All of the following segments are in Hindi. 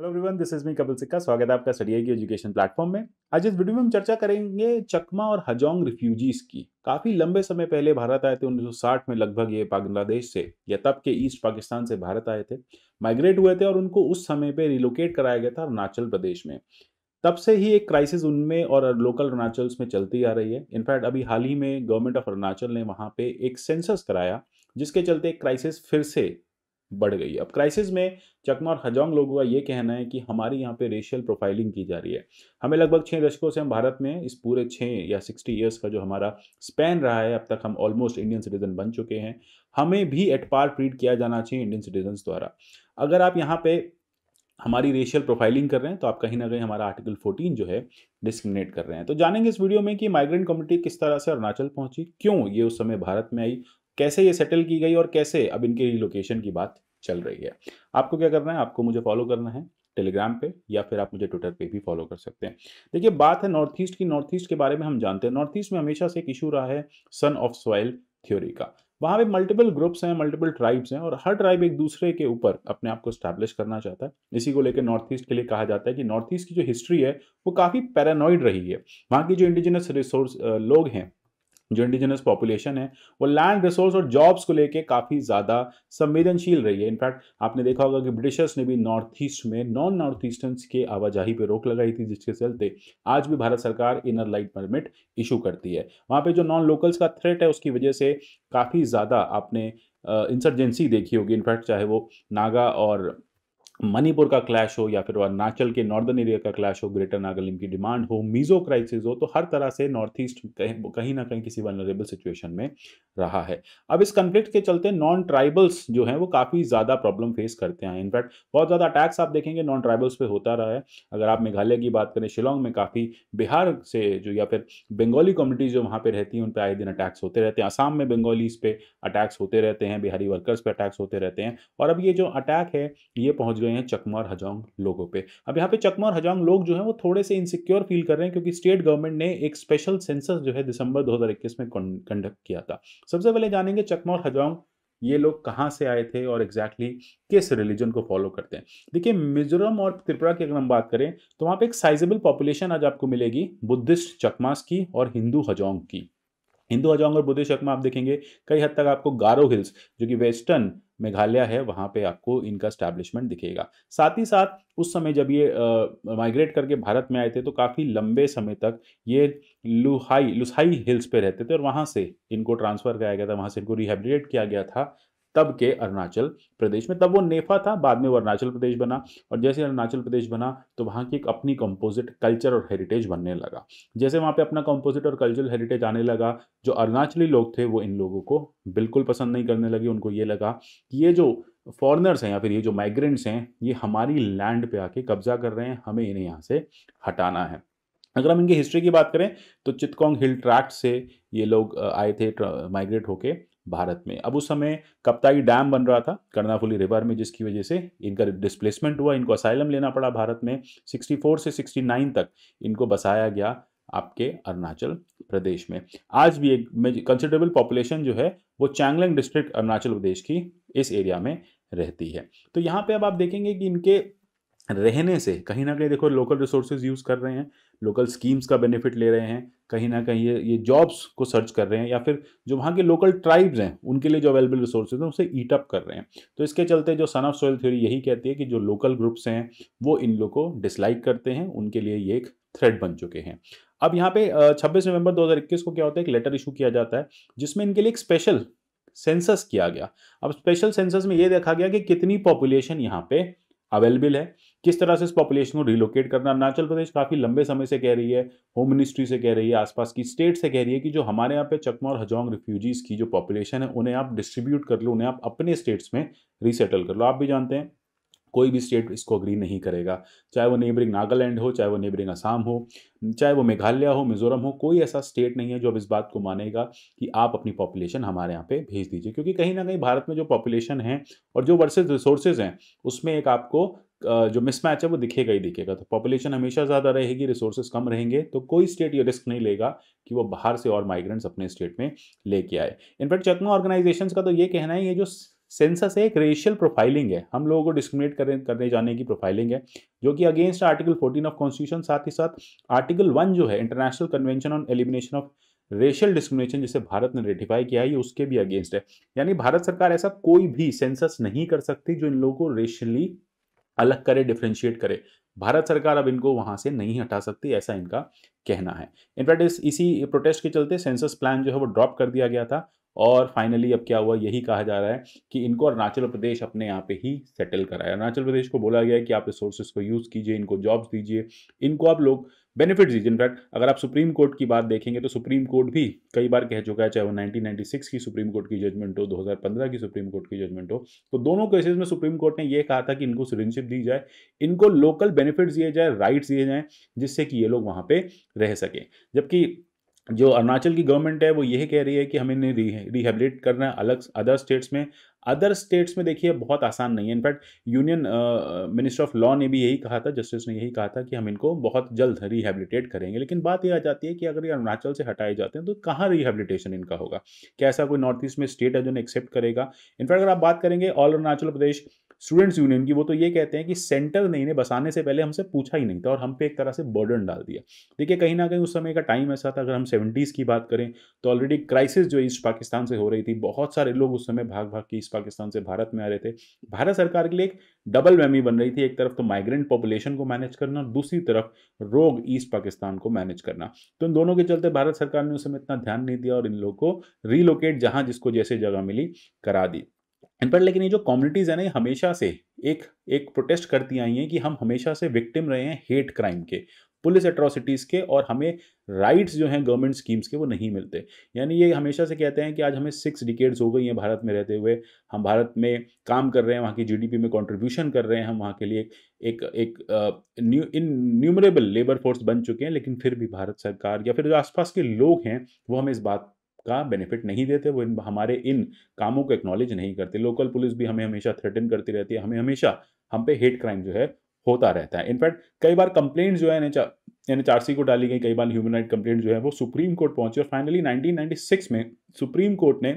hello everyone this is me Kapil Sikka स्वागत है आपका स्टडी की एजुकेशन प्लेटफॉर्म में आज इस वीडियो में हम चर्चा करेंगे चकमा और हजोंग रिफ्यूजीज की काफ़ी लंबे समय पहले भारत आए थे 1960 में लगभग ये बांग्लादेश से या तब के ईस्ट पाकिस्तान से भारत आए थे माइग्रेट हुए थे और उनको उस समय पे रिलोकेट कराया गया था अरुणाचल प्रदेश में तब से ही एक क्राइसिस उनमें और लोकल अरुणाचल्स में चलती आ रही है इनफैक्ट अभी हाल ही में गवर्नमेंट ऑफ अरुणाचल ने वहाँ पे एक सेंसस कराया जिसके चलते एक क्राइसिस फिर से बढ़ गई अब क्राइसिस में चकमा और हजोंग लोगों का ये कहना है कि हमारे यहाँ पे रेशियल प्रोफाइलिंग की जा रही है हमें लगभग छः दशकों से हम भारत में इस पूरे छः या सिक्सटी ईयर्स का जो हमारा स्पैन रहा है अब तक हम ऑलमोस्ट इंडियन सिटीजन बन चुके हैं हमें भी एट पार ट्रीट किया जाना चाहिए इंडियन सिटीजन्स द्वारा अगर आप यहाँ पे हमारी रेशियल प्रोफाइलिंग कर रहे हैं तो आप कहीं ना कहीं हमारा आर्टिकल 14 जो है डिस्क्रिमिनेट कर रहे हैं तो जानेंगे इस वीडियो में कि माइग्रेंट कम्युनिटी किस तरह से अरुणाचल पहुंची क्यों ये उस समय भारत में आई कैसे ये सेटल की गई और कैसे अब इनकी रिलोकेशन की बात चल रही है आपको क्या करना है आपको मुझे फॉलो करना है टेलीग्राम पे या फिर आप मुझे ट्विटर पे भी फॉलो कर सकते हैं देखिए बात है नॉर्थ ईस्ट की नॉर्थ ईस्ट के बारे में हम जानते हैं नॉर्थ ईस्ट में हमेशा से एक इशू रहा है सन ऑफ सॉइल थ्योरी का वहाँ पे मल्टीपल ग्रुप्स हैं मल्टीपल ट्राइब्स हैं और हर ट्राइब एक दूसरे के ऊपर अपने आप को स्टैब्लिश करना चाहता है इसी को लेकर नॉर्थ ईस्ट के लिए कहा जाता है कि नॉर्थ ईस्ट की जो हिस्ट्री है वो काफ़ी पैरानॉइड रही है वहाँ की जो इंडिजिनस रिसोर्स लोग हैं जो इंडिजिनस पॉपुलेशन है वो लैंड रिसोर्स और जॉब्स को लेके काफ़ी ज़्यादा संवेदनशील रही है इनफैक्ट आपने देखा होगा कि ब्रिटिशर्स ने भी नॉर्थ ईस्ट में नॉन नॉर्थ ईस्टर्नस के आवाजाही पर रोक लगाई थी जिसके चलते आज भी भारत सरकार इनर लाइट परमिट इशू करती है वहाँ पर जो नॉन लोकल्स का थ्रेट है उसकी वजह से काफ़ी ज़्यादा आपने इंसर्जेंसी देखी होगी इनफैक्ट चाहे वो नागा और मणिपुर का क्लैश हो या फिर अरुणाचल के नॉर्दर्न एरिया का क्लैश हो ग्रेटर नागालैंड की डिमांड हो मीज़ो क्राइसिस हो तो हर तरह से नॉर्थ ईस्ट कहीं कहीं ना कहीं किसी वनरेबल सिचुएशन में रहा है अब इस कंफ्लिक्ट के चलते नॉन ट्राइबल्स जो हैं वो काफ़ी ज़्यादा प्रॉब्लम फेस करते हैं इनफैक्ट बहुत ज़्यादा अटैक्स आप देखेंगे नॉन ट्राइबल्स पर होता रहा है अगर आप मेघालय की बात करें शिलोंग में काफ़ी बिहार से जो या फिर बंगाली कम्युनिटीज़ जो वहाँ पर रहती हैं उन पर आए दिन अटैक्स होते रहते हैं आसाम में बंगालीज़ पे अटैक्स होते रहते हैं बिहारी वर्कर्स पर अटैक्स होते रहते हैं और अब ये जो अटैक है ये पहुँच गए हैं चकमा और हजोंग लोगों पे अब यहाँ पे चकमा और हजोंग लोग जो हैं वो थोड़े से इनसिक्योर फील कर रहे हैं क्योंकि स्टेट गवर्नमेंट ने एक स्पेशल सेंसस जो है दिसंबर 2021 में कंडक्ट किया था सबसे पहले जानेंगे चकमा और हजोंग ये लोग कहाँ से आए थे और एग्जैक्टली exactly किस रिलीजन को फॉलो करते हैं देखिए मिजोरम और त्रिपुरा की अगर हम बात करें तो वहाँ पे एक साइजेबल पॉपुलेशन आज आपको मिलेगी बुद्धिस्ट चकमास की और हिंदू हजोंग की हिंदू अजोंग और बुद्धिस्ट हक में आप देखेंगे कई हद तक आपको गारो हिल्स जो कि वेस्टर्न मेघालय है वहाँ पे आपको इनका स्टैब्लिशमेंट दिखेगा साथ ही साथ उस समय जब ये माइग्रेट करके भारत में आए थे तो काफ़ी लंबे समय तक ये लुहाई लुसाई हिल्स पे रहते थे और वहाँ से इनको ट्रांसफ़र कराया गया था वहाँ से इनको रिहेबिलेट किया गया था तब के अरुणाचल प्रदेश में तब वो नेफा था बाद में वो अरुणाचल प्रदेश बना और जैसे अरुणाचल प्रदेश बना तो वहाँ की एक अपनी कंपोजिट कल्चर और हेरिटेज बनने लगा जैसे वहाँ पे अपना कंपोजिट और कल्चरल हेरिटेज आने लगा जो अरुणाचली लोग थे वो इन लोगों को बिल्कुल पसंद नहीं करने लगे उनको ये लगा कि ये जो फॉरनर्स हैं या फिर ये जो माइग्रेंट्स हैं ये हमारी लैंड पे आके कब्जा कर रहे हैं हमें इन्हें यहाँ से हटाना है अगर हम इनकी हिस्ट्री की बात करें तो चितकोंग हिल ट्रैक्ट से ये लोग आए थे माइग्रेट होके भारत में अब उस समय कप्ताई डैम बन रहा था कर्नाफुली रिवर में जिसकी वजह से इनका डिस्प्लेसमेंट हुआ इनको असाइलम लेना पड़ा भारत में 64 से 69 तक इनको बसाया गया आपके अरुणाचल प्रदेश में आज भी एक कंसिडरेबल पॉपुलेशन जो है वो चैंगलैंग डिस्ट्रिक्ट अरुणाचल प्रदेश की इस एरिया में रहती है तो यहाँ पे अब आप देखेंगे कि इनके रहने से कहीं ना कहीं देखो लोकल रिसोर्सेज यूज़ कर रहे हैं लोकल स्कीम्स का बेनिफिट ले रहे हैं कहीं ना कहीं ये ये जॉब्स को सर्च कर रहे हैं या फिर जो वहाँ के लोकल ट्राइब्स हैं उनके लिए जो अवेलेबल रिसोर्सेज हैं उसे ईट अप कर रहे हैं तो इसके चलते जो सन ऑफ सोयल थ्योरी यही कहती है कि जो लोकल ग्रुप्स हैं वो इन लोग को डिसलाइक करते हैं उनके लिए ये एक थ्रेड बन चुके हैं अब यहाँ पे 26 नवंबर 2021 को क्या होता है एक लेटर इशू किया जाता है जिसमें इनके लिए एक स्पेशल सेंसस किया गया अब स्पेशल सेंसस में ये देखा गया कि कितनी पॉपुलेशन यहाँ पे अवेलेबल है किस तरह से इस पॉपुलेशन को रिलोकेट करना अरुणाचल प्रदेश काफ़ी लंबे समय से कह रही है होम मिनिस्ट्री से कह रही है आसपास की स्टेट से कह रही है कि जो हमारे यहाँ पे चकमा और हजोंग रिफ्यूजीज़ की जो पॉपुलेशन है उन्हें आप डिस्ट्रीब्यूट कर लो उन्हें आप अपने स्टेट्स में रिसेटल कर लो आप भी जानते हैं कोई भी स्टेट इसको अग्री नहीं करेगा चाहे वो नेबरिंग नागालैंड हो चाहे वो नेबरिंग असम हो चाहे वो मेघालय हो मिजोरम हो कोई ऐसा स्टेट नहीं है जो अब इस बात को मानेगा कि आप अपनी पॉपुलेशन हमारे यहाँ पे भेज दीजिए क्योंकि कहीं ना कहीं भारत में जो पॉपुलेशन है और जो वर्सेज रिसोर्सेज हैं उसमें एक आपको जो मिसमैच है वो दिखेगा ही दिखेगा तो पॉपुलेशन हमेशा ज़्यादा रहेगी रिसोर्सेज कम रहेंगे तो कोई स्टेट ये रिस्क नहीं लेगा कि वो बाहर से और माइग्रेंट्स अपने स्टेट में लेके आए इनफैक्ट चकमा ऑर्गेनाइजेशन का तो ये कहना है ये जो सेंसस है एक रेशियल प्रोफाइलिंग है हम लोगों को डिस्क्रिमिनेट करने करने जाने की प्रोफाइलिंग है जो कि against article fourteen of constitution साथ ही साथ आर्टिकल वन जो है international convention on elimination of racial discrimination जिसे भारत ने रेटिफाई किया है ये उसके भी अगेंस्ट है यानी भारत सरकार ऐसा कोई भी सेंसस नहीं कर सकती जो इन लोगों को रेशियली अलग करे डिफ्रेंशिएट करे भारत सरकार अब इनको वहाँ से नहीं हटा सकती ऐसा इनका कहना है इनफैक्ट इस इसी प्रोटेस्ट के चलते सेंसस प्लान जो है वो ड्रॉप कर दिया गया था और फाइनली अब क्या हुआ यही कहा जा रहा है कि इनको अरुणाचल प्रदेश अपने यहाँ पे ही सेटल कराया अरुणाचल प्रदेश को बोला गया है कि आप रिसोर्सेज को यूज़ कीजिए इनको जॉब्स दीजिए इनको आप लोग बेनिफिट दीजिए इनफैक्ट अगर आप सुप्रीम कोर्ट की बात देखेंगे तो सुप्रीम कोर्ट भी कई बार कह चुका है चाहे वो 1996 की सुप्रीम कोर्ट की जजमेंट हो 2015 की सुप्रीम कोर्ट की जजमेंट हो तो दोनों केसेज में सुप्रीम कोर्ट ने यह कहा था कि इनको सिटीजनशिप दी जाए इनको लोकल बेनिफिट्स दिए जाए राइट्स दिए जाए जिससे कि ये लोग वहाँ पर रह सकें जबकि जो अरुणाचल की गवर्नमेंट है वो यही कह रही है कि हमें इन्हें रिहेबिलिट करना है अलग अदर स्टेट्स में अदर स्टेट्स में देखिए बहुत आसान नहीं है in fact union minister of law ने भी यही कहा था जस्टिस ने यही कहा था कि हम इनको बहुत जल्द रिहेबिलिटेट करेंगे लेकिन बात यह आ जाती है कि अगर ये अरुणाचल से हटाए जाते हैं तो कहाँ रिहेबिलिटेशन इनका होगा क्या ऐसा कोई नॉर्थ ईस्ट में स्टेट है जो एक्सेप्ट करेगा इनफैक्ट अगर आप बात करेंगे all Arunachal Pradesh students union की वो तो ये कहते हैं कि सेंटर ने इन्हें बसाने से पहले हमसे पूछा ही नहीं था और हम पे एक तरह से बर्डन डाल दिया देखिए कहीं ना कहीं उस समय का टाइम ऐसा था अगर हम सेवेंटीज़ की बात करें तो ऑलरेडी क्राइसिस जो ईस्ट पाकिस्तान से हो रही थी बहुत सारे लोग उस समय भाग भाग के ईस्ट पाकिस्तान से भारत में आ रहे थे भारत सरकार के लिए एक डबल वैमी बन रही थी एक तरफ तो माइग्रेंट पॉपुलेशन को मैनेज करना और दूसरी तरफ रोग ईस्ट पाकिस्तान को मैनेज करना तो इन दोनों के चलते भारत सरकार ने उस समय इतना ध्यान नहीं दिया और इन लोगों को रीलोकेट जहाँ जिसको जैसे जगह मिली करा दी इन पर लेकिन ये जो कम्युनिटीज़ है ना ये हमेशा से एक एक प्रोटेस्ट करती आई हैं कि हम हमेशा से विक्टिम रहे हैं हेट क्राइम के पुलिस एट्रोसिटीज़ के और हमें राइट्स जो हैं गवर्नमेंट स्कीम्स के वो नहीं मिलते यानी ये हमेशा से कहते हैं कि आज हमें सिक्स डिकेड्स हो गई हैं भारत में रहते हुए हम भारत में काम कर रहे हैं वहाँ की जीडीपी में कंट्रीब्यूशन कर रहे हैं हम वहाँ के लिए एक एक new innumerable labour force बन चुके हैं लेकिन फिर भी भारत सरकार या फिर जो आसपास के लोग हैं वो हमें इस बात का बेनिफिट नहीं देते वो इन हमारे इन कामों को एक्नॉलेज नहीं करते लोकल पुलिस भी हमें हमेशा थ्रेटन करती रहती है हमें हमेशा हम पे हेट क्राइम जो है होता रहता है इनफैक्ट कई बार कंप्लेंट जो है एन एच को डाली गई कई बार ह्यूमन राइट कंप्लेंट जो है वो सुप्रीम कोर्ट पहुंची और फाइनली 1996 में सुप्रीम कोर्ट ने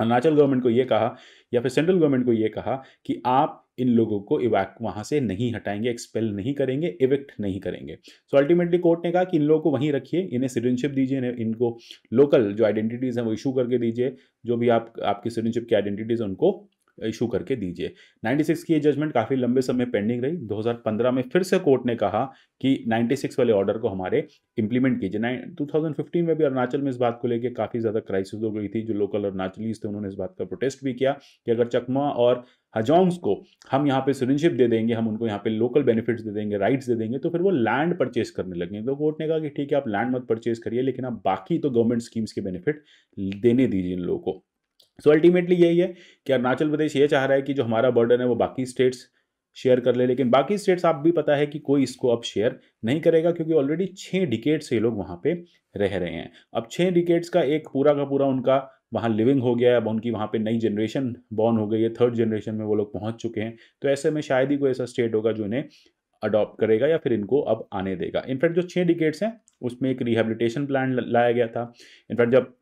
अरुणाचल गवर्नमेंट को ये कहा या फिर सेंट्रल गवर्नमेंट को ये कहा कि आप इन लोगों को इवैक्ट वहाँ से नहीं हटाएंगे एक्सपेल नहीं करेंगे इवेक्ट नहीं करेंगे सो अल्टीमेटली कोर्ट ने कहा कि इन लोगों को वहीं रखिए इन्हें सिटीजनशिप दीजिए इनको लोकल जो आइडेंटिटीज़ हैं वो इशू करके दीजिए जो भी आप आपकी सिटीजनशिप की आइडेंटिटीज़ हैं उनको इशू करके दीजिए 96 की ये जजमेंट काफ़ी लंबे समय पेंडिंग रही 2015 में फिर से कोर्ट ने कहा कि 96 वाले ऑर्डर को हमारे इंप्लीमेंट कीजिए नाइन टू में भी अरुणाचल में इस बात को लेकर काफ़ी ज़्यादा क्राइसिस हो गई थी जो लोकल अरुणाचलीज थे उन्होंने इस बात का प्रोटेस्ट भी किया कि अगर चकमा और हजोंग्स को हम यहाँ पे सिटीजनशिप दे देंगे हम उनको यहाँ पे लोकल बेनिफिट्स दे देंगे राइट्स दे देंगे तो फिर वो लैंड परचेस करने लगेंगे तो कोर्ट ने कहा कि ठीक है आप लैंड मत परचेस करिए लेकिन आप बाकी तो गवर्नमेंट स्कीम्स के बेनिफिट देने दीजिए इन लोगों को सो अल्टीमेटली यही है कि अरुणाचल प्रदेश ये चाह रहा है कि जो हमारा बर्डन है वो बाकी स्टेट्स शेयर कर ले लेकिन बाकी स्टेट्स आप भी पता है कि कोई इसको अब शेयर नहीं करेगा क्योंकि ऑलरेडी छः डिकेट्स ये लोग वहाँ पे रह रहे हैं अब छः डिकेट्स का एक पूरा का पूरा उनका वहाँ लिविंग हो गया है अब उनकी वहाँ पे नई जनरेशन बॉर्न हो गई है थर्ड जनरेशन में वो लोग पहुँच चुके हैं तो ऐसे में शायद ही कोई ऐसा स्टेट होगा जो इन्हें अडॉप्ट करेगा या फिर इनको अब आने देगा इनफैक्ट जो छः डिकेट्स हैं उसमें एक रिहेबिलिटेशन प्लान लाया गया था इनफैक्ट जब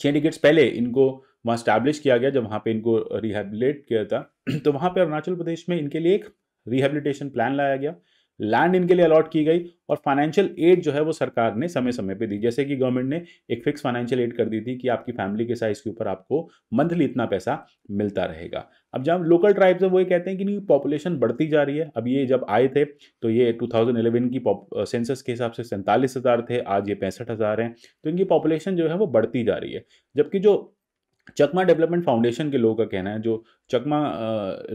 छः डिकेट्स पहले इनको वहाँ स्टैब्लिश किया गया जब वहाँ पे इनको रिहेबिलेट किया था तो वहाँ पे अरुणाचल प्रदेश में इनके लिए एक रिहेबिलिटेशन प्लान लाया गया लैंड इनके लिए अलॉट की गई और फाइनेंशियल एड जो है वो सरकार ने समय समय पे दी जैसे कि गवर्नमेंट ने एक फिक्स फाइनेंशियल एड कर दी थी कि आपकी फैमिली के साइज के ऊपर आपको मंथली इतना पैसा मिलता रहेगा अब जब लोकल ट्राइब्स हैं वो ये कहते हैं कि नहीं पॉपुलेशन बढ़ती जा रही है अब ये जब आए थे तो ये 2011 की सेंसस के हिसाब से सैंतालीस हज़ार थे आज ये पैंसठ हज़ार हैं तो इनकी पॉपुलेशन जो है वो बढ़ती जा रही है जबकि जो चकमा डेवलपमेंट फाउंडेशन के लोगों का कहना है जो चकमा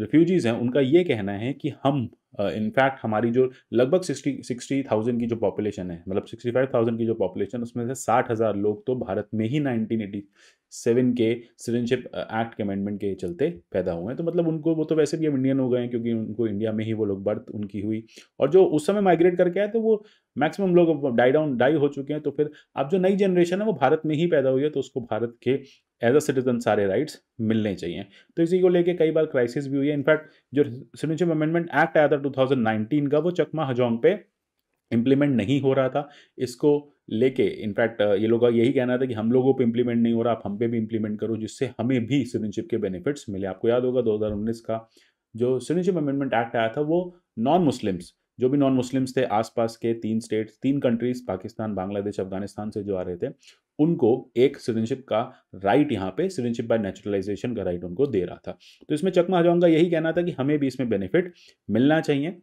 रिफ्यूजीज़ हैं उनका ये कहना है कि हम इनफैक्ट हमारी जो लगभग सिक्सटी सिक्सटी थाउजेंड की जो पॉपुलेशन है मतलब सिक्सटी फाइव थाउजेंड की जो पॉपुलेशन उसमें से साठ हज़ार लोग तो भारत में ही नाइनटीन एटी सेवन के सिटीजनशिप एक्ट के अमेंडमेंट के चलते पैदा हुए हैं तो मतलब उनको वो तो वैसे भी अब इंडियन हो गए हैं क्योंकि उनको इंडिया में ही वो लोग बर्थ उनकी हुई और जो उस समय माइग्रेट करके आए तो वो मैक्सिमम लोग डाई डाउन डाई हो चुके हैं तो फिर अब जो नई जनरेशन है वो भारत में ही पैदा हुई है तो उसको भारत के एज अ सिटीजन सारे राइट्स मिलने चाहिए तो इसी को लेके कई बार क्राइसिस भी हुई है इनफैक्ट जो सिटीजनशिप अमेंडमेंट एक्ट आया था 2019 का वो चकमा हजोंग पे इम्प्लीमेंट नहीं हो रहा था इसको लेके इनफैक्ट ये लोग का यही कहना था कि हम लोगों पे इम्प्लीमेंट नहीं हो रहा आप हम पे भी इम्प्लीमेंट करो जिससे हमें भी सिटीजनशिप के बेनिफिट्स मिले आपको याद होगा 2019 का जो सिटीजनशिप अमेंडमेंट एक्ट आया था वो नॉन मुस्लिम्स जो भी नॉन मुस्लिम्स थे आसपास के तीन स्टेट्स तीन कंट्रीज पाकिस्तान बांग्लादेश अफगानिस्तान से जो आ रहे थे उनको एक सिटीजनशिप का राइट यहाँ पे सिटीजनशिप बाय नेचुरलाइजेशन का राइट उनको दे रहा था तो इसमें चकमा आ जाऊँगा यही कहना था कि हमें भी इसमें बेनिफिट मिलना चाहिए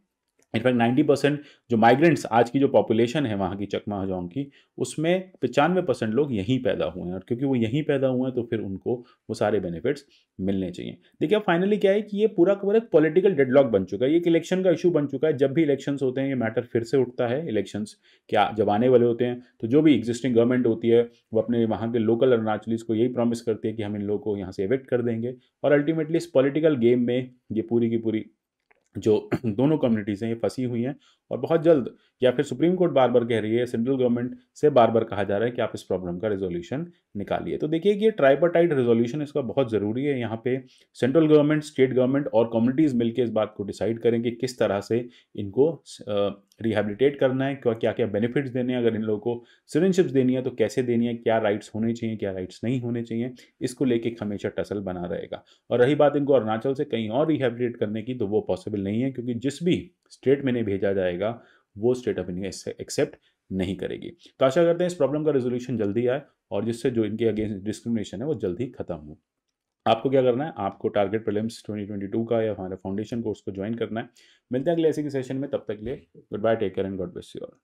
इनफैक्ट नाइन्टी परसेंट जो माइग्रेंट्स आज की जो पॉपुलेशन है वहाँ की चकमा हजाओं की उसमें पचानवे परसेंट लोग यहीं पैदा हुए हैं और क्योंकि वो यहीं पैदा हुए हैं तो फिर उनको वो सारे बेनिफिट्स मिलने चाहिए देखिए अब फाइनली क्या है कि ये पूरा पूरा एक पॉलिटिकल डेडलॉक बन चुका है ये एक इलेक्शन का इशू बन चुका है जब भी इलेक्शंस होते हैं ये मैटर फिर से उठता है इलेक्शंस क्या जब आने वाले होते हैं तो जो भी एग्जिस्टिंग गवर्नमेंट होती है वो अपने वहाँ के लोकल अरुणाचलीस को यही प्रॉमिस करती है कि हम इन लोगों को यहाँ से इवेक्ट कर देंगे और अल्टीमेटली इस पॉलिटिकल गेम में ये पूरी की पूरी जो दोनों कम्युनिटीज़ हैं ये फंसी हुई हैं और बहुत जल्द या फिर सुप्रीम कोर्ट बार बार कह रही है सेंट्रल गवर्नमेंट से बार बार कहा जा रहा है कि आप इस प्रॉब्लम का रेजोल्यूशन निकालिए तो देखिए कि ये ट्राइपाटाइट रेजोल्यूशन इसका बहुत ज़रूरी है यहाँ पे सेंट्रल गवर्नमेंट स्टेट गवर्नमेंट और कम्युनिटीज़ मिलकर इस बात को डिसाइड करें कि किस तरह से इनको रिहेबिलिटेट करना है क्या क्या क्या बेनिफिट्स देने हैं अगर इन लोगों को सिटीजनशिप्स देनी है तो कैसे देनी है क्या राइट्स होने चाहिए क्या राइट्स नहीं होने चाहिए इसको लेके हमेशा टसल बना रहेगा और रही बात इनको अरुणाचल से कहीं और रिहेबिलिटेट करने की तो वो पॉसिबल नहीं है क्योंकि जिस भी स्टेट में नहीं भेजा जाएगा वो स्टेट ऑफ इंडिया एक्सेप्ट नहीं करेगी तो आशा करते हैं इस प्रॉब्लम का रेजोल्यूशन जल्दी आए और जिससे जो इनके अगेंस्ट डिस्क्रिमिनेशन है वो जल्दी खत्म हो आपको क्या करना है आपको टारगेट प्रीलिम्स 2022 का या हमारे फाउंडेशन कोर्स को ज्वाइन करना है मिलते हैं अगले ऐसे सेशन में तब तक लिए goodbye take care and God bless you all